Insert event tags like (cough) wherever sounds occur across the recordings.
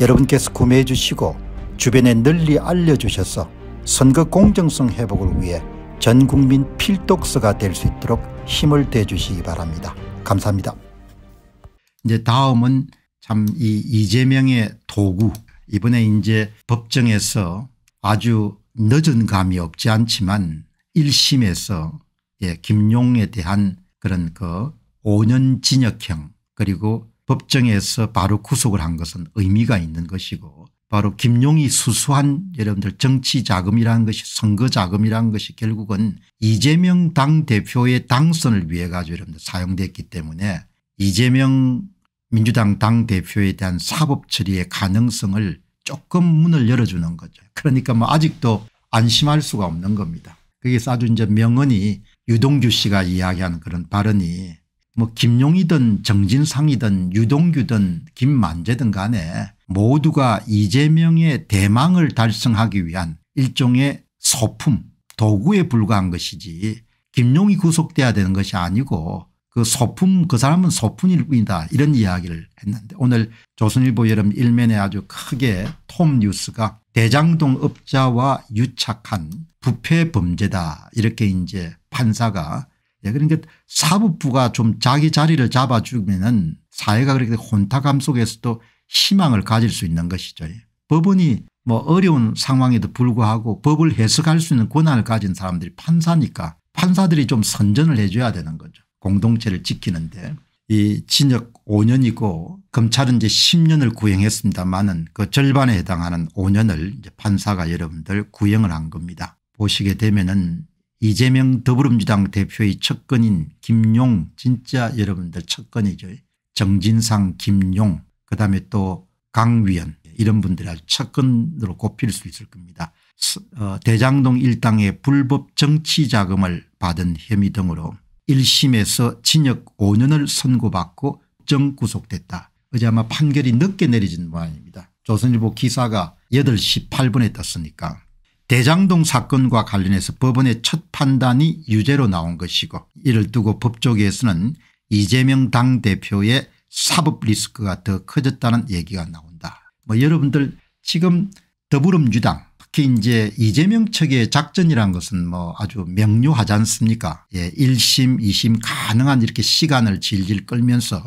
여러분께서 구매해 주시고 주변에 널리 알려주셔서 선거 공정성 회복을 위해 전국민 필독서가 될 수 있도록 힘을 대주시기 바랍니다. 감사합니다. 이제 다음은 참 이 이재명의 도구 이번에 이제 법정에서 아주 늦은 감이 없지 않지만 1심에서 예, 김용에 대한 그런 그 5년 징역형 그리고 법정에서 바로 구속을 한 것은 의미가 있는 것이고 바로 김용이 수수한 여러분들 정치 자금이라는 것이 선거 자금이라는 것이 결국은 이재명 당대표의 당선을 위해 가지고 여러분들 사용됐기 때문에 이재명 민주당 당대표에 대한 사법 처리의 가능성을 조금 문을 열어주는 거죠. 그러니까 뭐 아직도 안심할 수가 없는 겁니다. 그게 아주 이제 명언이 유동규 씨가 이야기하는 그런 발언이 뭐 김용이든 정진상이든 유동규든 김만재든 간에 모두가 이재명의 대망을 달성하기 위한 일종의 소품 도구에 불과한 것이지 김용이 구속돼야 되는 것이 아니고 그 소품 그 사람은 소품일 뿐이다 이런 이야기를 했는데 오늘 조선일보 여름 일면에 아주 크게 톰 뉴스가 대장동 업자와 유착한 부패 범죄다 이렇게 이제 판사가 예, 그러니까 사법부가 좀 자기 자리를 잡아주면은 사회가 그렇게 혼탁함 속에서도 희망을 가질 수 있는 것이죠. 예. 법원이 뭐 어려운 상황에도 불구하고 법을 해석할 수 있는 권한을 가진 사람들이 판사니까 판사들이 좀 선전을 해줘야 되는 거죠. 공동체를 지키는데 이 징역 5년이고 검찰은 이제 10년을 구형했습니다만은 그 절반에 해당하는 5년을 판사가 여러분들 구형을 한 겁니다. 보시게 되면은 이재명 더불어민주당 대표의 첫건인 김용 진짜 여러분들 첫건이죠. 정진상 김용 그다음에 또 강위원 이런 분들이 아주 첫건으로 꼽힐 수 있을 겁니다. 어, 대장동 일당의 불법 정치 자금을 받은 혐의 등으로 1심에서 징역 5년을 선고받고 정 구속됐다. 어제 아마 판결이 늦게 내려진 모양입니다. 조선일보 기사가 8시 8분에 떴으니까 대장동 사건과 관련해서 법원의 첫 판단이 유죄로 나온 것이고 이를 두고 법조계에서는 이재명 당대표의 사법 리스크가 더 커졌다는 얘기가 나온다. 뭐 여러분들 지금 더불어민주당 특히 이제 이재명 측의 작전이란 것은 뭐 아주 명료하지 않습니까 예, 1심 2심 가능한 이렇게 시간을 질질 끌면서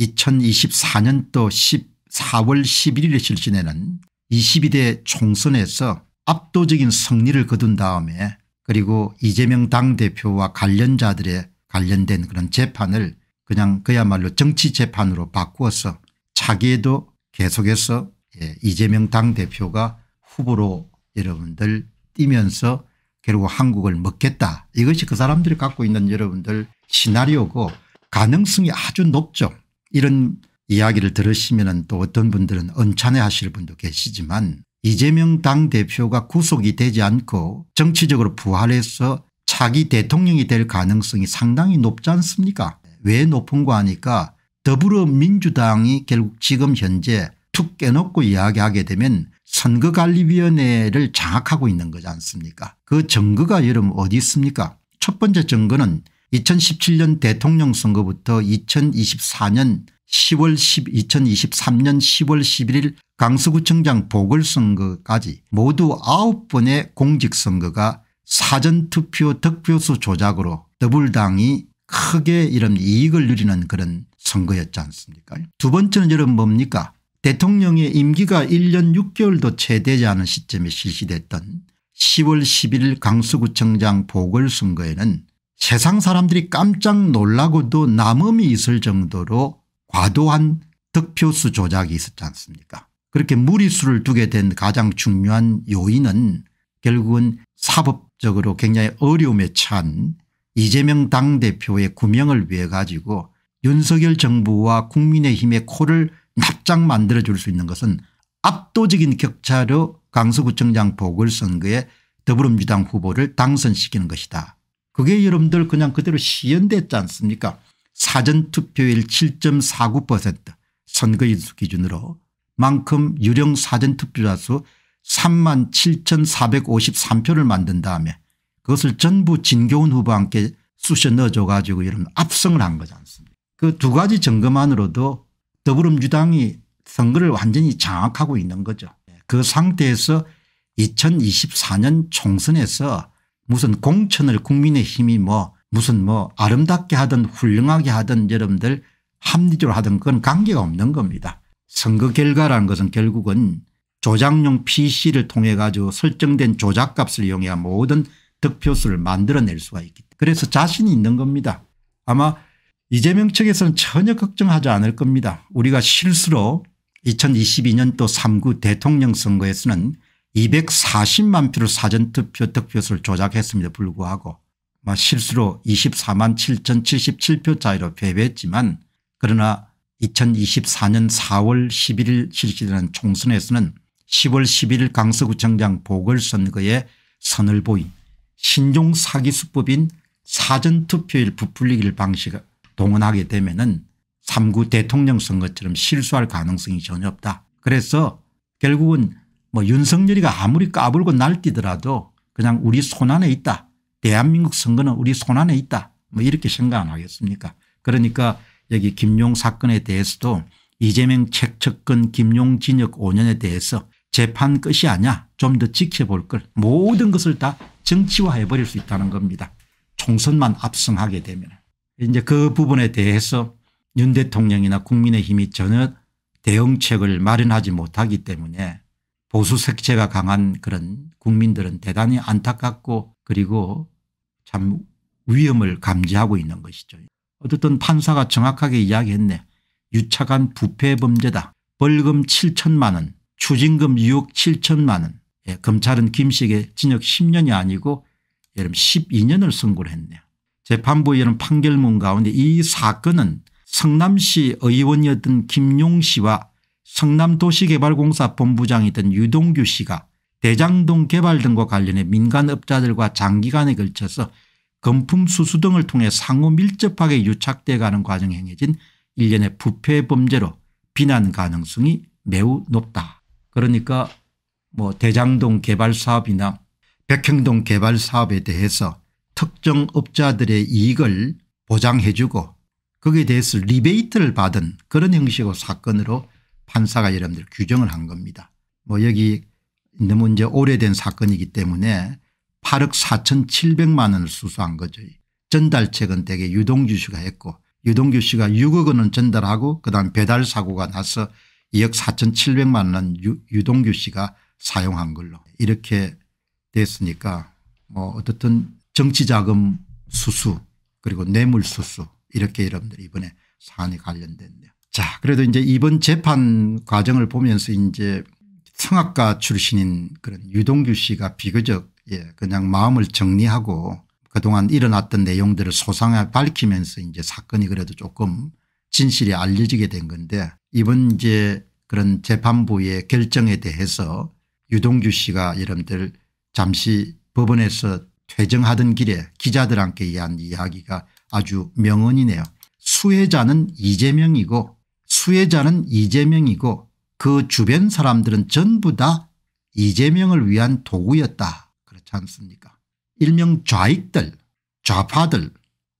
2024년도 14월 11일에 실시되는 22대 총선에서 압도적인 승리를 거둔 다음에 그리고 이재명 당대표와 관련자들의 관련된 그런 재판을 그냥 그야말로 정치 재판으로 바꾸어서 차기에도 계속해서 예, 이재명 당대표가 후보로 여러분들 뛰면서 결국 한국을 먹겠다 이것이 그 사람들이 갖고 있는 여러분들 시나리오고 가능성이 아주 높죠. 이런 이야기를 들으시면 또 어떤 분들은 언짢아 하실 분도 계시지만 이재명 당대표가 구속이 되지 않고 정치적으로 부활해서 차기 대통령이 될 가능성이 상당히 높지 않습니까 왜 높은 거 하니까 더불어민주당이 결국 지금 현재 툭 깨놓고 이야기하게 되면 선거관리위원회를 장악하고 있는 거지 않습니까 그 증거가 여러분 어디 있습니까 첫 번째 증거는 2017년 대통령 선거부터 2024년 10월 10, 2023년 10월 11일 강서구청장 보궐선거까지 모두 9번의 공직선거가 사전투표 득표수 조작으로 더불당이 크게 이런 이익을 누리는 그런 선거였지 않습니까 두 번째는 여러분 뭡니까 대통령의 임기가 1년 6개월도 채 되지 않은 시점에 실시됐던 10월 11일 강서구청장 보궐선거에는 세상 사람들이 깜짝 놀라고도 남음이 있을 정도로 과도한 득표수 조작이 있었지 않습니까 그렇게 무리수를 두게 된 가장 중요한 요인은 결국은 사법적으로 굉장히 어려움에 처한 이재명 당대표의 구명을 위해 가지고 윤석열 정부와 국민의힘의 코를 납작 만들어줄 수 있는 것은 압도적인 격차로 강서구청장 보궐선거에 더불어민주당 후보를 당선시키는 것이다. 그게 여러분들 그냥 그대로 시연됐지 않습니까 사전투표율 7.49% 선거인수 기준으로 만큼 유령 사전투표자수 3만 7,453표를 만든 다음에 그것을 전부 진교훈 후보와 함께 쑤셔 넣어줘 가지고 이런 압승을 한 거지 않습니까 그 두 가지 점검만으로도 더불어민주당이 선거를 완전히 장악하고 있는 거죠. 그 상태에서 2024년 총선에서 무슨 공천을 국민의힘이 뭐 무슨 뭐 아름답게 하든 훌륭하게 하든 여러분들 합리적으로 하든 그건 관계가 없는 겁니다. 선거 결과라는 것은 결국은 조작용 pc를 통해 가지고 설정된 조작값을 이용해야 모든 득표수를 만들어낼 수가 있기 때문에 그래서 자신이 있는 겁니다. 아마 이재명 측에서는 전혀 걱정하지 않을 겁니다. 우리가 실수로 2022년도 3구 대통령 선거에서는 240만 표를 사전투표 득표수를 조작했음에도 불구하고 실수로 24만 7,077표 차이로 패배했지만 그러나 2024년 4월 11일 실시되는 총선에서는 10월 11일 강서구청장 보궐선거에 선을 보인 신종 사기 수법인 사전투표일 부풀리기를 방식 을 동원하게 되면 은 3구 대통령 선거처럼 실수할 가능성이 전혀 없다. 그래서 결국은 뭐 윤석열이가 아무리 까불고 날뛰더라도 그냥 우리 손안에 있다. 대한민국 선거는 우리 손안에 있다. 뭐 이렇게 생각 안 하겠습니까 그러니까 여기 김용 사건에 대해서도 이재명 책척근 김용 진역 5년에 대해서 재판 끝이 아니야 좀 더 지켜볼 걸 모든 것을 다 정치화해버릴 수 있다는 겁니다. 총선만 압승하게 되면 이제 그 부분에 대해서 윤 대통령이나 국민의힘이 전혀 대응책을 마련하지 못하기 때문에 보수 색채가 강한 그런 국민들은 대단히 안타깝고 그리고 참 위험을 감지하고 있는 것이죠. 어쨌든 판사가 정확하게 이야기했네. 유착한 부패 범죄다. 벌금 7천만 원 추징금 6억 7천만 원 예, 검찰은 김씨에게 징역 10년이 아니고 여름 12년을 선고를 했네요. 재판부에는 의 판결문 가운데 이 사건은 성남시 의원이었던 김용 씨와 성남도시개발공사 본부장이던 유동규 씨가 대장동 개발 등과 관련해 민간업자들과 장기간에 걸쳐서 금품 수수 등을 통해 상호 밀접하게 유착돼 가는 과정에 행해진 일련의 부패 범죄로 비난 가능성이 매우 높다. 그러니까 뭐 대장동 개발 사업이나 백형동 개발 사업에 대해서 특정 업자들의 이익을 보장해 주고 거기에 대해서 리베이트를 받은 그런 형식으로 사건으로 판사가 여러분들 규정을 한 겁니다. 뭐 여기 너무 이제 오래된 사건이기 때문에 8억 4,700만 원을 수수한 거죠. 전달책은 대개 유동규 씨가 했고 유동규 씨가 6억 원은 전달하고 그다음 배달 사고가 나서 2억 4,700만 원 유동규 씨가 사용한 걸로 이렇게 됐으니까 뭐 어떻든 정치자금 수수 그리고 뇌물 수수 이렇게 여러분들 이번에 사안이 관련됐네요. 자 그래도 이제 이번 재판 과정을 보면서 이제 성악가 출신인 그런 유동규 씨가 비교적 예, 그냥 마음을 정리하고 그동안 일어났던 내용들을 소상하게 밝히면서 이제 사건이 그래도 조금 진실이 알려지게 된 건데 이번 이제 그런 재판부의 결정에 대해서 유동규 씨가 여러분들 잠시 법원에서 퇴정하던 길에 기자들한테 의한 이야기가 아주 명언이네요. 수혜자는 이재명이고 수혜자는 이재명이고 그 주변 사람들은 전부 다 이재명을 위한 도구였다 그렇지 않습니까 일명 좌익들 좌파들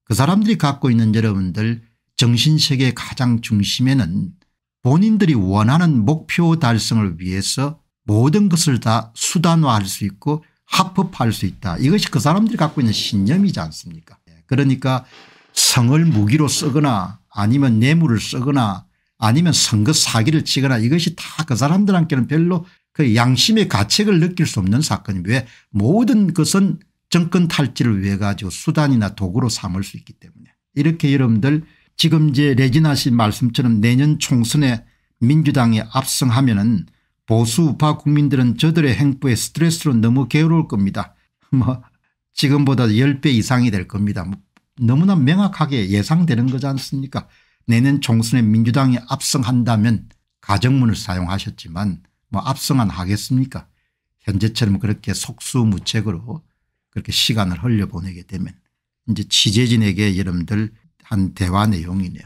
그 사람들이 갖고 있는 여러분들 정신세계 가장 중심에는 본인들이 원하는 목표 달성을 위해서 모든 것을 다 수단화할 수 있고 합법할 수 있다. 이것이 그 사람들이 갖고 있는 신념이지 않습니까 예, 그러니까 성을 무기로 쓰거나 아니면 뇌물을 쓰거나 아니면 선거 사기를 치거나 이것이 다 그 사람들한테는 별로 그 양심의 가책을 느낄 수 없는 사건이 왜 모든 것은 정권 탈지를 위해 가지고 수단이나 도구로 삼을 수 있기 때문에 이렇게 여러분들 지금 이제레진아씨 말씀처럼 내년 총선에 민주당이 압승하면 은 보수우파 국민들은 저들의 행보에 스트레스로 너무 게으를 겁니다. (laughs) 뭐 지금보다 10배 이상이 될 겁니다. 뭐 너무나 명확하게 예상되는 거지 않습니까 내년 총선에 민주당이 압승한다면 가정문을 사용하셨지만 뭐 압승한 하겠습니까 현재처럼 그렇게 속수무책으로 그렇게 시간을 흘려보내게 되면 이제 취재진에게 여러분들 한 대화 내용이네요.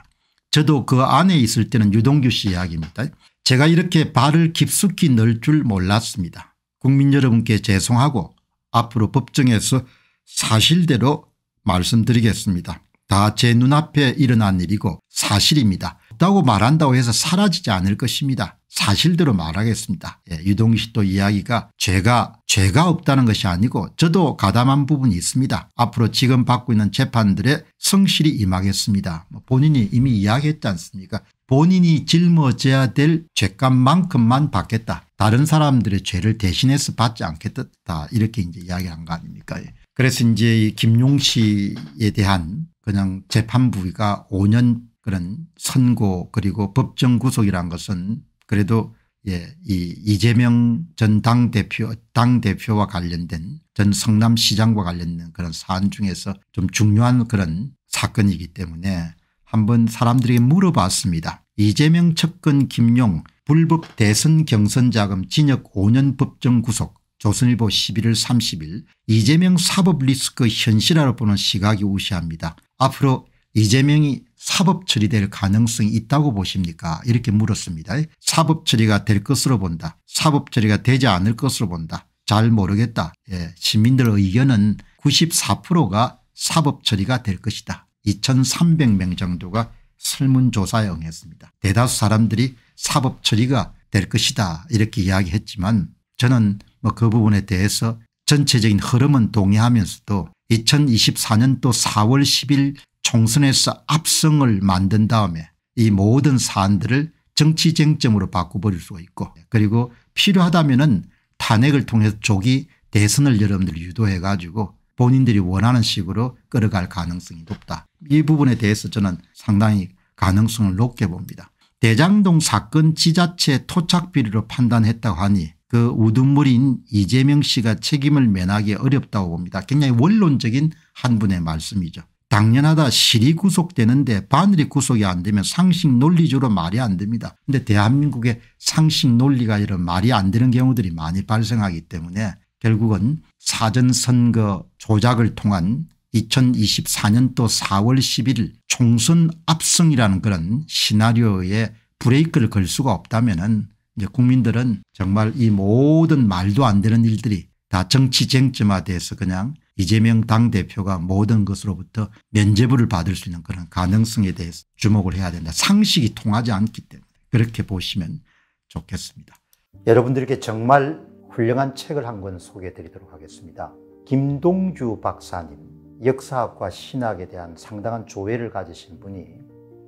저도 그 안에 있을 때는 유동규 씨 이야기입니다. 제가 이렇게 발을 깊숙이 넣을 줄 몰랐습니다. 국민 여러분께 죄송하고 앞으로 법정에서 사실대로 말씀드리겠습니다. 다 제 눈앞에 일어난 일이고 사실입니다. 없다고 말한다고 해서 사라지지 않을 것입니다. 사실대로 말하겠습니다. 예, 유동식도 이야기가 죄가 죄가 없다는 것이 아니고 저도 가담한 부분이 있습니다. 앞으로 지금 받고 있는 재판들의 성실히 임하겠습니다. 뭐 본인이 이미 이야기했지 않습니까 본인이 짊어져야 될 죄값만큼만 받겠다. 다른 사람들의 죄를 대신해서 받지 않겠다 이렇게 이제 이야기한 거 아닙니까 예. 그래서 이제 김용 씨에 대한 그냥 재판부가 5년 그런 선고 그리고 법정 구속이란 것은 그래도 예, 이 이재명 전 당대표, 당대표와 관련된 전 성남시장과 관련된 그런 사안 중에서 좀 중요한 그런 사건이기 때문에 한번 사람들에게 물어봤습니다. 이재명 측근 김용 불법 대선 경선 자금 징역 5년 법정 구속 조선일보 11월 30일 이재명 사법 리스크 현실화로 보는 시각이 우시합니다. 앞으로 이재명이 사법 처리될 가능성이 있다고 보십니까 이렇게 물었습니다. 사법 처리가 될 것으로 본다. 사법 처리가 되지 않을 것으로 본다. 잘 모르겠다. 예, 시민들의 의견은 94%가 사법 처리가 될 것이다. 2300명 정도가 설문조사에 응했습니다. 대다수 사람들이 사법 처리가 될 것이다 이렇게 이야기했지만 저는 뭐그 부분에 대해서 전체적인 흐름은 동의하면서도 2024년도 4월 10일 총선에서 압승을 만든 다음에 이 모든 사안들을 정치 쟁점으로 바꿔버릴 수가 있고 그리고 필요하다면 은 탄핵을 통해서 조기 대선을 여러분들이 유도해 가지고 본인들이 원하는 식으로 끌어갈 가능성이 높다. 이 부분에 대해서 저는 상당히 가능성을 높게 봅니다. 대장동 사건 지자체 토착비리로 판단했다고 하니 그우두머리인 이재명 씨가 책임을 면하기 어렵다고 봅니다. 굉장히 원론적인 한 분의 말씀이죠. 당연하다 실이 구속되는데 바늘이 구속이 안 되면 상식 논리적으로 말이 안 됩니다. 그런데 대한민국의 상식 논리가 이런 말이 안 되는 경우들이 많이 발생하기 때문에 결국은 사전선거 조작을 통한 2024년도 4월 11일 총선 압승이라는 그런 시나리오에 브레이크를 걸 수가 없다면 이제 국민들은 정말 이 모든 말도 안 되는 일들이 다 정치 쟁점화돼서 그냥 이재명 당대표가 모든 것으로부터 면제부를 받을 수 있는 그런 가능성에 대해서 주목을 해야 된다. 상식이 통하지 않기 때문에 그렇게 보시면 좋겠습니다. 여러분들께 정말 훌륭한 책을 한 권 소개해 드리도록 하겠습니다. 김동주 박사님, 역사학과 신학에 대한 상당한 조회를 가지신 분이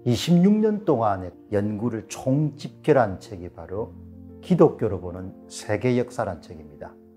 26년 동안의 연구를 총집결한 책이 바로 기독교로 보는 세계 역사란 책입니다.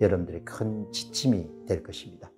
여러분들의 큰 지침이 될 것입니다.